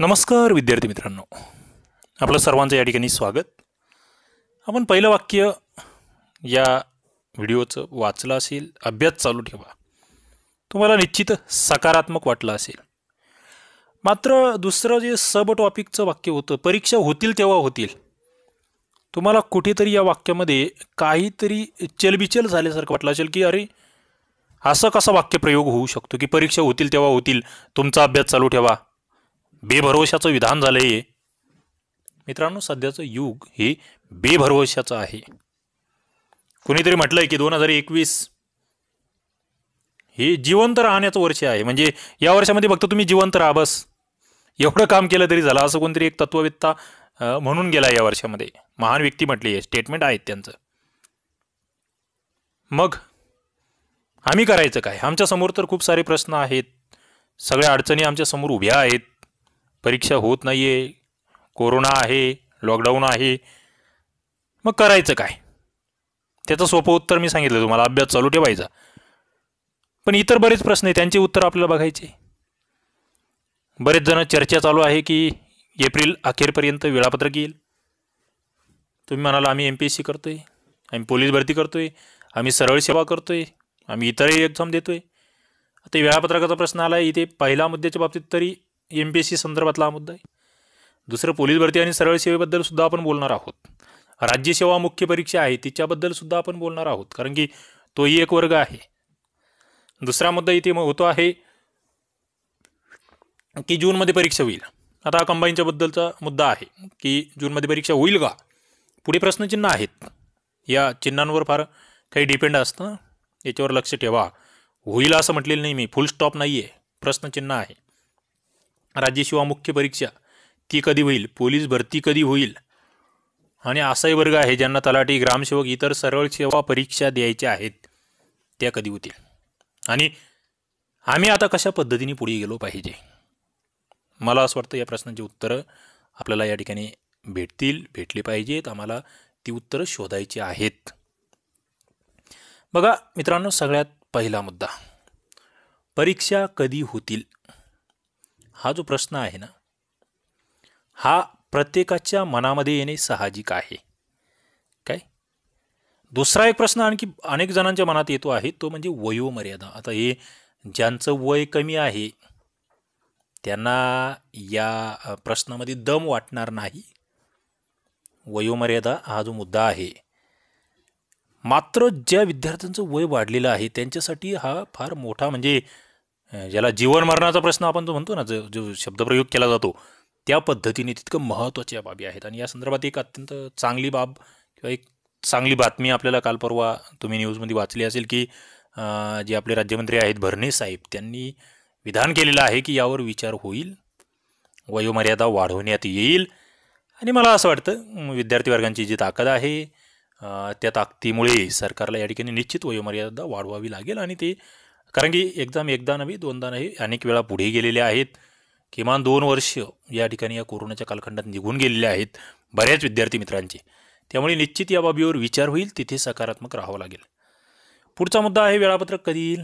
नमस्कार विद्यार्थी मित्रांनो आपलं सर्वांचं या ठिकाणी स्वागत आपण पहिलं वाक्य या व्हिडिओचं वाचलं असेल अभ्यास चालू ठेवा तुम्हाला निश्चित सकारात्मक वाटलं असेल मात्र दुसरं जे सब टॉपिकचं वाक्य होतं परीक्षा होतील तेव्हा होतील तुम्हाला कुठेतरी या वाक्यामध्ये काहीतरी चलबिचल झाल्यासारखं वाटलं असेल की अरे असं कसा वाक्यप्रयोग होऊ शकतो की परीक्षा होतील तेव्हा होतील तुमचा अभ्यास चालू ठेवा बेभरवशाचं विधान झालं आहे मित्रांनो सध्याचं युग हे बेभरवशाचं आहे कुणीतरी म्हटलंय की दोन हजार एकवीस हे जिवंत राहण्याचं वर्ष आहे म्हणजे या वर्षामध्ये फक्त तुम्ही जिवंत राहा बस एवढं काम केलं तरी झालं असं कोणतरी एक तत्ववित्ता म्हणून गेला या वर्षामध्ये महान व्यक्ती म्हटली आहे स्टेटमेंट आहेत त्यांचं मग आम्ही करायचं काय आमच्यासमोर तर खूप सारे प्रश्न आहेत सगळ्या अडचणी आमच्यासमोर उभ्या आहेत परीक्षा होत नाही आहे कोरोना आहे लॉकडाऊन आहे मग करायचं काय त्याचं सोपं उत्तर मी सांगितलं तुम्हाला अभ्यास चालू ठेवायचा पण इतर बरेच प्रश्न आहे त्यांचे उत्तर आपल्याला बघायचे बरेच जण चर्चा चालू आहे की एप्रिल अखेरपर्यंत वेळापत्रक येईल तुम्ही म्हणाला आम्ही एम पी एस सी करतो आहे आम्ही पोलीस भरती करतो आहे आम्ही सरळ सेवा करतो आहे आम्ही इतरही एक्झाम देतो आहे आता वेळापत्रकाचा प्रश्न आला आहे इथे पहिल्या मुद्द्याच्या बाबतीत तरी एम पी एस सी संदर्भातला हा मुद्दा आहे दुसरं पोलीस भरती आणि सरळ सेवेबद्दल सुद्धा आपण बोलणार आहोत राज्य सेवा मुख्य परीक्षा आहे तिच्याबद्दल सुद्धा आपण बोलणार आहोत कारण की तोही एक वर्ग आहे दुसरा मुद्दा इथे होतो आहे की जूनमध्ये परीक्षा होईल आता हा कंबाईनच्या बद्दलचा मुद्दा आहे की जूनमध्ये परीक्षा होईल का पुढे प्रश्नचिन्ह आहेत या चिन्हांवर फार काही डिपेंड असतं याच्यावर लक्ष ठेवा होईल असं म्हटलेलं नाही मी फुल स्टॉप नाही आहे प्रश्नचिन्ह आहे सेवा मुख्य परीक्षा ती कधी होईल पोलीस भरती कधी होईल आणि असाही वर्ग आहे ज्यांना तलाठी ग्रामसेवक इतर सरळ सेवा परीक्षा द्यायच्या आहेत त्या कधी होतील आणि आम्ही आता कशा पद्धतीने पुढे गेलो पाहिजे मला असं वाटतं या प्रश्नांची उत्तरं आपल्याला या ठिकाणी भेटतील भेटली पाहिजेत आम्हाला ती उत्तरं शोधायची आहेत बघा मित्रांनो सगळ्यात पहिला मुद्दा परीक्षा कधी होतील हा जो प्रश्न आहे ना हा प्रत्येकाच्या मनामध्ये येणे साहजिक आहे काय दुसरा एक प्रश्न आणखी अनेक जणांच्या मनात येतो आहे तो म्हणजे वयोमर्यादा आता हे ज्यांचं वय कमी आहे त्यांना या प्रश्नामध्ये दम वाटणार नाही वयोमर्यादा हा जो मुद्दा आहे मात्र ज्या विद्यार्थ्यांचं वय वाढलेलं आहे त्यांच्यासाठी हा फार मोठा म्हणजे ज्याला जीवन मरणाचा प्रश्न आपण जो म्हणतो ना जो जो शब्दप्रयोग केला जातो त्या पद्धतीने तितकं महत्त्वाच्या बाबी आहेत आणि या संदर्भात एक अत्यंत चांगली बाब किंवा एक चांगली बातमी आपल्याला काल परवा तुम्ही न्यूजमध्ये वाचली असेल की जे आपले राज्यमंत्री आहेत भरणे साहेब त्यांनी विधान केलेलं आहे की यावर विचार होईल वयोमर्यादा वाढवण्यात येईल आणि मला असं वाटतं विद्यार्थी वर्गांची जी ताकद आहे त्या ताकदीमुळे सरकारला या ठिकाणी निश्चित वयोमर्यादा वाढवावी लागेल आणि ते कारण की एकदम एकदा नव्हे दोनदा नाही अनेक वेळा पुढे गेलेले आहेत किमान दोन वर्ष या ठिकाणी या कोरोनाच्या कालखंडात निघून गेलेले आहेत बऱ्याच विद्यार्थी मित्रांचे त्यामुळे निश्चित या बाबीवर विचार होईल तिथे सकारात्मक राहावं लागेल पुढचा मुद्दा आहे वेळापत्रक कधी येईल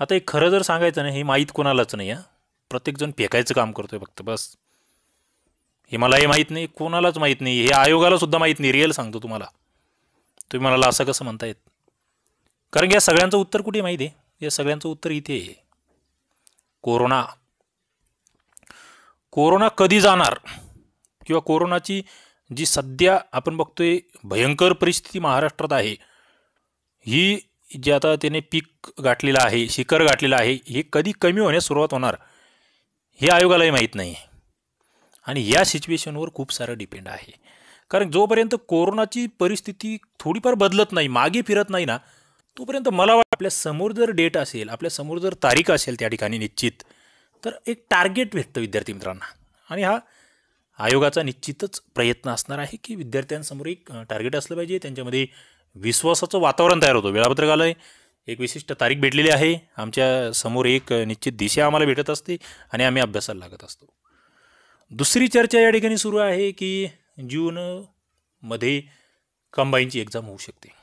आता हे खरं जर सांगायचं नाही हे माहीत कोणालाच नाही आहे प्रत्येकजण फेकायचं काम करतो आहे फक्त बस हे मला हे माहीत नाही कोणालाच माहीत नाही हे आयोगालासुद्धा माहीत नाही रिअल सांगतो तुम्हाला तुम्ही मला असं कसं म्हणतायत कारण या सगळ्यांचं उत्तर कुठे माहिती आहे या सगळ्यांचं उत्तर इथे आहे कोरोना कोरोना कधी जाणार किंवा कोरोनाची जी सध्या आपण बघतोय भयंकर परिस्थिती महाराष्ट्रात आहे ही जी आता त्याने पीक गाठलेलं आहे शिखर गाठलेलं आहे हे कधी कमी होण्यास सुरुवात होणार हे आयोगालाही माहीत नाही आणि या सिच्युएशनवर खूप सारं डिपेंड आहे कारण जोपर्यंत कोरोनाची परिस्थिती थोडीफार बदलत नाही मागे फिरत नाही ना तोपर्यंत मला वाटतं आपल्या समोर जर डेट असेल आपल्या समोर जर तारीख असेल त्या ठिकाणी निश्चित तर एक टार्गेट भेटतं विद्यार्थी मित्रांना आणि हा आयोगाचा निश्चितच प्रयत्न असणार आहे की विद्यार्थ्यांसमोर एक टार्गेट असलं पाहिजे त्यांच्यामध्ये विश्वासाचं वातावरण तयार होतं वेळापत्रक आलं आहे एक विशिष्ट तारीख भेटलेली आहे आमच्या समोर एक निश्चित दिशा आम्हाला भेटत असते आणि आम्ही अभ्यासाला लागत असतो दुसरी चर्चा या ठिकाणी सुरू आहे की जूनमध्ये कंबाईनची एक्झाम होऊ शकते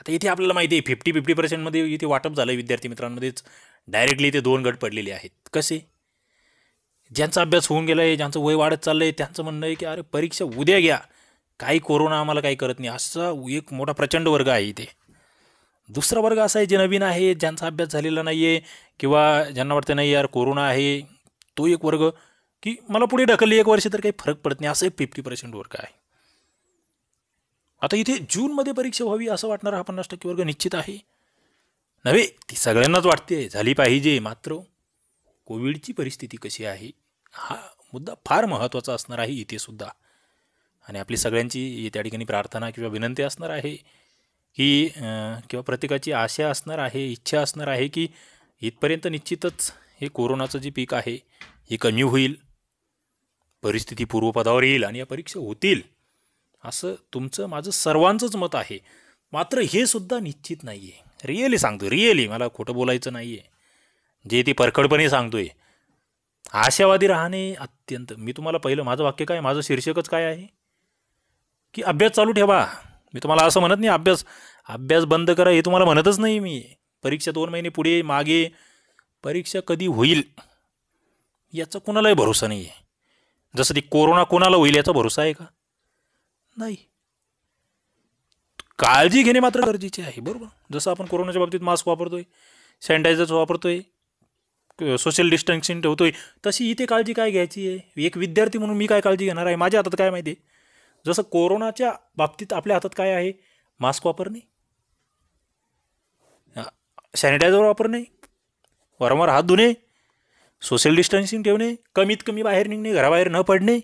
आता इथे आपल्याला माहिती आहे फिफ्टी फिफ्टी पर्सेंटमध्ये इथे वाटप झालं आहे विद्यार्थी मित्रांमध्येच डायरेक्टली इथे दोन गट पडलेले आहेत कसे ज्यांचा अभ्यास होऊन गेला आहे ज्यांचं वय वाढत चाललं आहे त्यांचं म्हणणं आहे की अरे परीक्षा उद्या घ्या काही कोरोना आम्हाला काही करत नाही असा एक मोठा प्रचंड वर्ग आहे इथे दुसरा वर्ग असा आहे जे नवीन आहे ज्यांचा अभ्यास झालेला नाही आहे किंवा ज्यांना वाटतं नाही यार कोरोना आहे तो एक वर्ग की मला पुढे ढकलली एक वर्ष तर काही फरक पडत नाही असं एक फिफ्टी पर्सेंट वर्ग आहे आता इथे जूनमध्ये परीक्षा व्हावी असं वाटणारा हा पन्नास टक्के वर्ग निश्चित आहे नव्हे ती सगळ्यांनाच वाटते झाली पाहिजे मात्र कोविडची परिस्थिती कशी आहे हा मुद्दा फार महत्त्वाचा असणार आहे इथे सुद्धा आणि आपली सगळ्यांची त्या ठिकाणी प्रार्थना किंवा विनंती असणार आहे की किंवा प्रत्येकाची आशा असणार आहे इच्छा असणार आहे की इथपर्यंत निश्चितच हे कोरोनाचं जे पीक आहे हे कमी होईल परिस्थिती पूर्वपदावर येईल आणि या परीक्षा होतील असं तुमचं माझं सर्वांचंच मत आहे मात्र हे सुद्धा निश्चित नाही आहे रिअली सांगतो रिअली मला खोटं बोलायचं नाही आहे जे ती परखडपणे सांगतो आहे आशावादी राहणे अत्यंत मी तुम्हाला पहिलं माझं वाक्य काय माझं शीर्षकच काय आहे की अभ्यास चालू ठेवा मी तुम्हाला असं म्हणत नाही अभ्यास अभ्यास बंद करा हे तुम्हाला म्हणतच नाही मी परीक्षा दोन महिने पुढे मागे परीक्षा कधी होईल याचा कोणालाही भरोसा नाही आहे जसं ती कोरोना कोणाला होईल याचा भरोसा आहे का नाही काळजी घेणे मात्र गरजेचे आहे बरोबर जसं आपण कोरोनाच्या बाबतीत मास्क वापरतोय सॅनिटायझर्स वापरतोय सोशल डिस्टन्सिंग ठेवतोय तशी इथे काळजी काय घ्यायची आहे एक विद्यार्थी म्हणून मी काय काळजी घेणार आहे माझ्या हातात काय माहिती आहे जसं कोरोनाच्या बाबतीत आपल्या हातात काय आहे मास्क वापरणे सॅनिटायझर वापरणे वारंवार हात धुणे सोशल डिस्टन्सिंग ठेवणे कमीत कमी बाहेर निघणे घराबाहेर न पडणे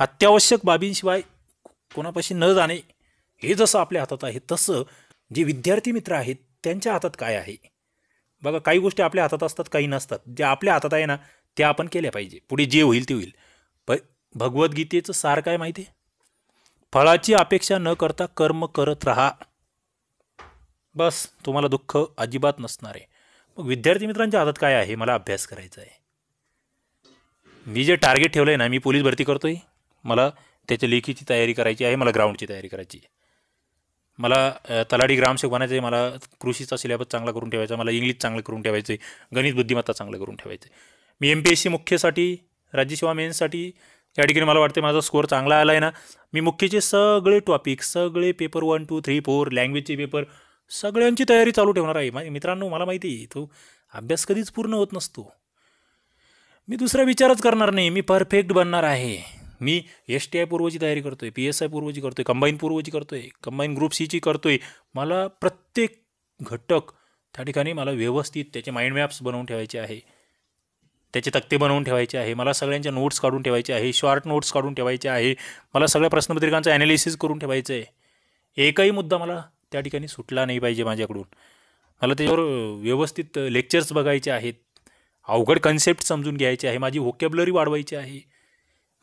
अत्यावश्यक बाबींशिवाय कोणापाशी न जाणे हे जसं आपल्या हातात आहे तसं जे विद्यार्थी मित्र आहेत त्यांच्या हातात काय आहे बघा काही गोष्टी आपल्या हातात असतात काही नसतात ज्या आपल्या हातात आहे ना त्या आपण केल्या पाहिजे पुढे जे होईल ते होईल प भगवद्गीतेचं सार काय माहिती आहे फळाची अपेक्षा न करता कर्म करत राहा बस तुम्हाला दुःख अजिबात नसणार आहे मग विद्यार्थी मित्रांच्या हातात काय आहे मला अभ्यास करायचा आहे मी जे टार्गेट ठेवलं आहे ना मी पोलीस भरती करतोय मला त्याच्या लेखीची तयारी करायची आहे मला ग्राउंडची तयारी करायची आहे मला तलाडी ग्रामसेवक बनायचं आहे मला कृषीचा सिलेबस चांगला करून ठेवायचा मला इंग्लिश चांगलं करून ठेवायचं आहे गणित बुद्धिमत्ता चांगलं करून ठेवायचं आहे मी एम पी एस सी मुख्यसाठी राज्यसेवा मेन्ससाठी या ठिकाणी मला वाटते माझा स्कोअर चांगला आला आहे ना मी मुख्यचे सगळे टॉपिक सगळे paper one two three four लँग्वेजचे पेपर सगळ्यांची तयारी चालू ठेवणार आहे माझ्या मित्रांनो मला माहिती आहे तो अभ्यास कधीच पूर्ण होत नसतो मी दुसरा विचारच करणार नाही मी परफेक्ट बनणार आहे मी एस टी आय पूर्वची तयारी करतो आहे पी एस आय पूर्वची करतो आहे कंबाईन पूर्वची करतो आहे कंबाईन ग्रुप सीची करतो आहे मला प्रत्येक घटक त्या ठिकाणी मला व्यवस्थित त्याचे माइंड मॅप्स बनवून ठेवायचे आहे त्याचे तक्ते बनवून ठेवायचे आहे मला सगळ्यांच्या नोट्स काढून ठेवायचे आहे शॉर्ट नोट्स काढून ठेवायचे आहे मला सगळ्या प्रश्नपत्रिकांचं ॲनालिसिस करून ठेवायचं आहे एकही मुद्दा मला त्या ठिकाणी सुटला नाही पाहिजे माझ्याकडून मला त्याच्यावर व्यवस्थित लेक्चर्स बघायचे आहेत अवघड कन्सेप्ट समजून घ्यायचे आहे माझी व्होकॅबलरी वाढवायची आहे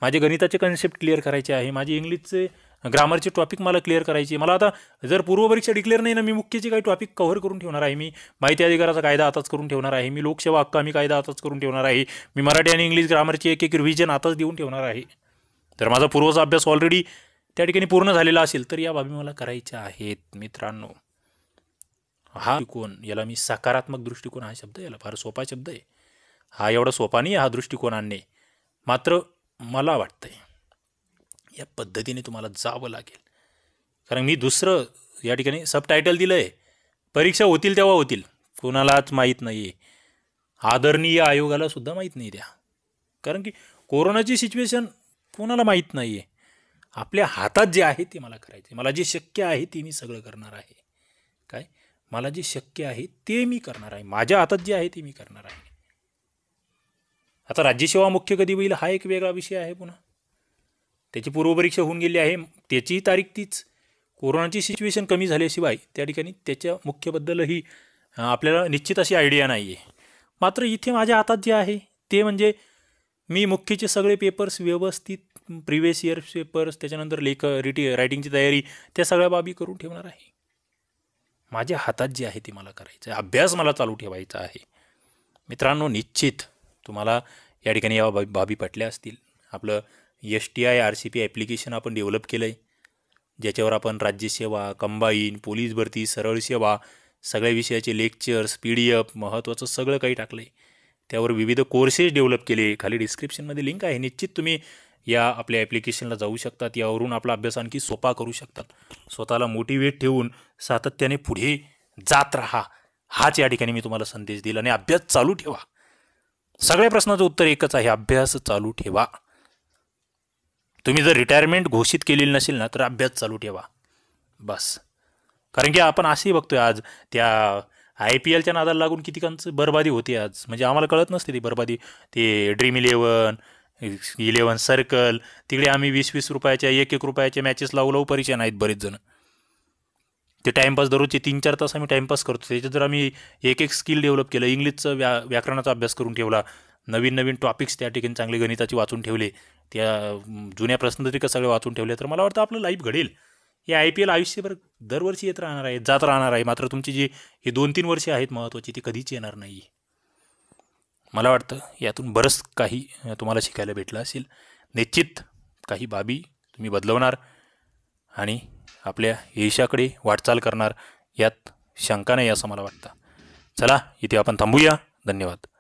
माझे गणिताचे कन्सेप्ट क्लिअर करायचे आहे माझे इंग्लिशचे ग्रामरचे टॉपिक मला क्लिअर करायचे मला आता जर पूर्वपरीक्षा डिक्लेअर नाही ना मी मुख्यचे काही टॉपिक कव्हर करून ठेवणार आहे मी माहिती अधिकाराचा कायदा आताच करून ठेवणार आहे मी लोकसेवा हक्क मी कायदा आताच करून ठेवणार आहे मी मराठी आणि इंग्लिश ग्रामरची एक एक रिव्हिजन आताच देऊन ठेवणार आहे तर माझा पूर्वचा अभ्यास ऑलरेडी त्या ठिकाणी पूर्ण झालेला असेल तर या बाबी मला करायच्या आहेत मित्रांनो हा कोण याला मी सकारात्मक दृष्टिकोन हा शब्द याला फार सोपा शब्द आहे हा एवढा सोपा नाही हा दृष्टिकोन आणणे मात्र मला वाटतंय या पद्धतीने तुम्हाला जावं लागेल कारण मी दुसरं या ठिकाणी सबटायटल दिलं आहे परीक्षा होतील तेव्हा होतील कोणालाच माहीत नाही आहे आदरणीय आयोगाला सुद्धा माहीत नाही त्या कारण की कोरोनाची सिच्युएशन कोणाला माहीत नाही आहे आपल्या हातात जे आहे ते मला करायचं आहे मला जे शक्य आहे ते मी सगळं करणार आहे काय मला जे शक्य आहे ते मी करणार आहे माझ्या हातात जे आहे ते मी करणार आहे आता राज्यसेवा मुख्य कधी होईल हा एक वेगळा विषय आहे पुन्हा त्याची पूर्वपरीक्षा होऊन गेली आहे त्याचीही तारीख तीच कोरोनाची सिच्युएशन कमी झाल्याशिवाय त्या ठिकाणी त्याच्या मुख्यबद्दलही आपल्याला निश्चित अशी आयडिया नाही आहे मात्र इथे माझ्या हातात जे आहे ते म्हणजे मी मुख्यचे सगळे पेपर्स व्यवस्थित प्रिव्हियस इयर पेपर्स त्याच्यानंतर लेख रिटी रायटिंगची तयारी त्या सगळ्या बाबी करून ठेवणार आहे माझ्या हातात जे आहे ते मला करायचं आहे अभ्यास मला चालू ठेवायचा आहे मित्रांनो निश्चित तुम्हाला या ठिकाणी या बाबी बाबी पटल्या असतील आपलं S T I R C P application आपण डेव्हलप केलं आहे ज्याच्यावर आपण राज्यसेवा कंबाईन पोलीस भरती सरळ सेवा सगळ्या विषयाचे लेक्चर्स पी डी एफ महत्त्वाचं सगळं काही टाकलं आहे त्यावर विविध कोर्सेस डेव्हलप केले खाली डिस्क्रिप्शनमध्ये लिंक आहे निश्चित तुम्ही या आपल्या ॲप्लिकेशनला जाऊ शकतात यावरून आपला अभ्यास आणखी सोपा करू शकतात स्वतःला मोटिवेट ठेवून सातत्याने पुढे जात राहा हाच या ठिकाणी मी तुम्हाला संदेश दिला आणि अभ्यास चालू ठेवा सगळ्या प्रश्नाचं उत्तर एकच आहे अभ्यास चालू ठेवा तुम्ही जर रिटायरमेंट घोषित केलेली नसेल ना तर अभ्यास चालू ठेवा बस कारण की आपण असेही बघतोय आज त्या आय पी एलच्या नादाला लागून कितीकांचं बरबादी होती आज म्हणजे आम्हाला कळत नसते ती बरबादी ते ड्रीम इलेवन इलेवन सर्कल तिकडे आम्ही वीस वीस रुपयाच्या एक एक रुपयाच्या मॅचेस लावू लावू परिचय नाहीत बरेच जण ते टाईमपास दररोजचे तीन चार तास आम्ही टाईमपास करतो त्याच्यात जर आम्ही एक एक स्किल डेव्हलप केलं इंग्लिशचं व्या व्याकरणाचा अभ्यास करून ठेवला नवीन नवीन टॉपिक्स त्या ठिकाणी चांगले गणिताचे वाचून ठेवले त्या जुन्या प्रश्नपत्रिका सगळे वाचून ठेवले तर मला वाटतं आपलं लाईफ घडेल हे आय पी एल आयुष्यभर दरवर्षी येत राहणार आहे जात राहणार आहे मात्र तुमची जी ही दोन तीन वर्षे आहेत महत्त्वाची ती कधीच येणार नाही मला वाटतं यातून बरंच काही तुम्हाला शिकायला भेटलं असेल निश्चित काही बाबी तुम्ही बदलवणार आणि आपल्या यशाकडे वाटचाल करणार यात शंका नाही असं मला वाटतं चला इथे आपण थांबूया धन्यवाद